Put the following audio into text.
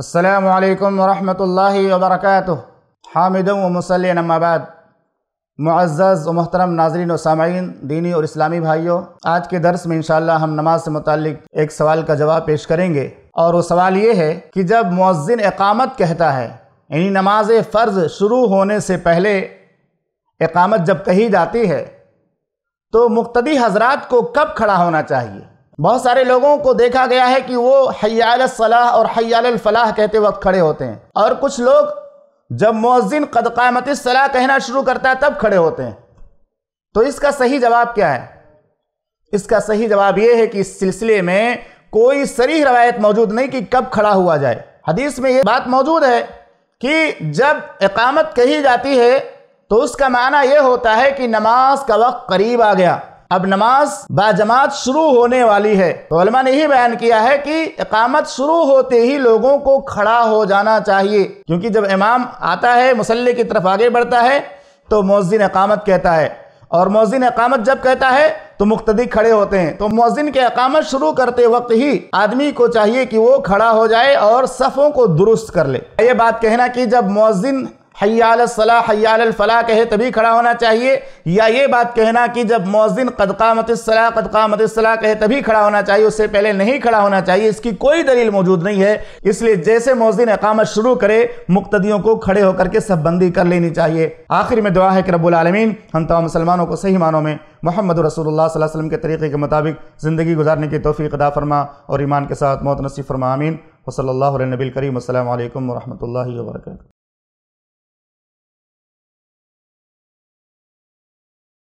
अल्लाम वरहमल वबरक हामिद वमसल नमाबाद मुआज़ व मोहतरम नाजरीन व सामीन दीनी और इस्लामी भाइयों आज के दर्स में इंशाल्लाह हम नमाज से मुतलिक एक सवाल का जवाब पेश करेंगे और वो सवाल ये है कि जब मुअज़िन एकामत कहता है यानी नमाज फ़र्ज़ शुरू होने से पहले एकामत जब कही जाती है तो मुख्तदी हजरात को कब खड़ा होना चाहिए बहुत सारे लोगों को देखा गया है कि वो हयाल सलाह और हयाल फलाह कहते वक्त खड़े होते हैं और कुछ लोग जब मोजिन कद सलाह कहना शुरू करता है तब खड़े होते हैं तो इसका सही जवाब क्या है इसका सही जवाब यह है कि इस सिलसिले में कोई सरीह रवायत मौजूद नहीं कि कब खड़ा हुआ जाए हदीस में ये बात मौजूद है कि जब इकामत कही जाती है तो उसका माना यह होता है कि नमाज का वक्त करीब आ गया अब नमाज बाजमात शुरू होने वाली है तो ने यही बयान किया है कि इकामत शुरू होते ही लोगों को खड़ा हो जाना चाहिए क्योंकि जब इमाम आता है मुसल्ले की तरफ आगे बढ़ता है तो मौजिन अकामत कहता है और मौजिन अकामत जब कहता है तो मुख्तदी खड़े होते हैं तो मौजिन के अकामत शुरू करते वक्त ही आदमी को चाहिए कि वो खड़ा हो जाए और सफ़ों को दुरुस्त कर ले ये बात कहना कि जब मोजिन हयाल सलाह हयाल फलाह कहे तभी खड़ा होना चाहिए या ये बात कहना कि जब मौजिन कदकामत सलाह कदकामत सलाह कहे तभी खड़ा होना चाहिए उससे पहले नहीं खड़ा होना चाहिए इसकी कोई दलील मौजूद नहीं है इसलिए जैसे मौजिन अकामत शुरू करे मुक्तियों को खड़े होकर के सब बंदी कर लेनी चाहिए आखिर में दुआ है कि रबालमीन हम तमाम मुसलमानों को सही मानों में मोहम्मद रसोल्ला वसलम के तरीके के मुताबिक ज़िंदगी गुजारने की तोफ़ी अदा फरमा और ईमान के साथ मौत नसीफ़ फरमा अमीन वसल्ला नबी करीम असल वरहमल वर्क